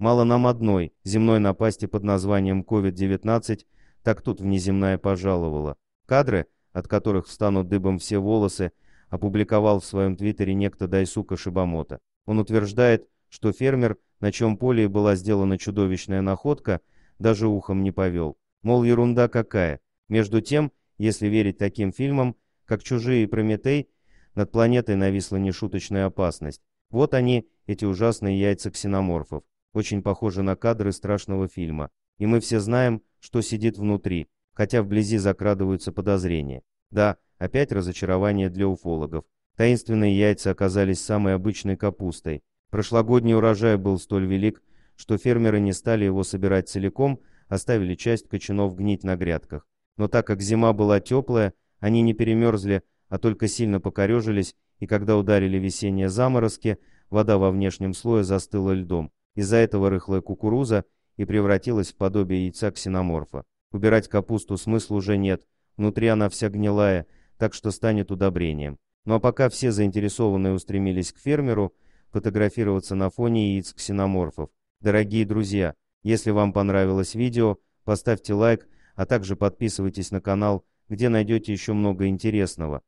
Мало нам одной земной напасти под названием COVID-19, так тут внеземная пожаловала. Кадры, от которых встанут дыбом все волосы, опубликовал в своем твиттере некто Дайсука Шибамото. Он утверждает, что фермер, на чем поле была сделана чудовищная находка, даже ухом не повел. Мол, ерунда какая. Между тем, если верить таким фильмам, как «Чужие» и «Прометей», над планетой нависла нешуточная опасность. Вот они, эти ужасные яйца ксеноморфов очень похоже на кадры страшного фильма, и мы все знаем, что сидит внутри, хотя вблизи закрадываются подозрения. Да, опять разочарование для уфологов. Таинственные яйца оказались самой обычной капустой. Прошлогодний урожай был столь велик, что фермеры не стали его собирать целиком, оставили часть кочанов гнить на грядках. Но так как зима была теплая, они не перемерзли, а только сильно покорежились, и когда ударили весенние заморозки, вода во внешнем слое застыла льдом. Из-за этого рыхлая кукуруза и превратилась в подобие яйца ксеноморфа. Убирать капусту смысла уже нет, внутри она вся гнилая, так что станет удобрением. Ну а пока все заинтересованные устремились к фермеру, фотографироваться на фоне яиц ксеноморфов. Дорогие друзья, если вам понравилось видео, поставьте лайк, а также подписывайтесь на канал, где найдете еще много интересного.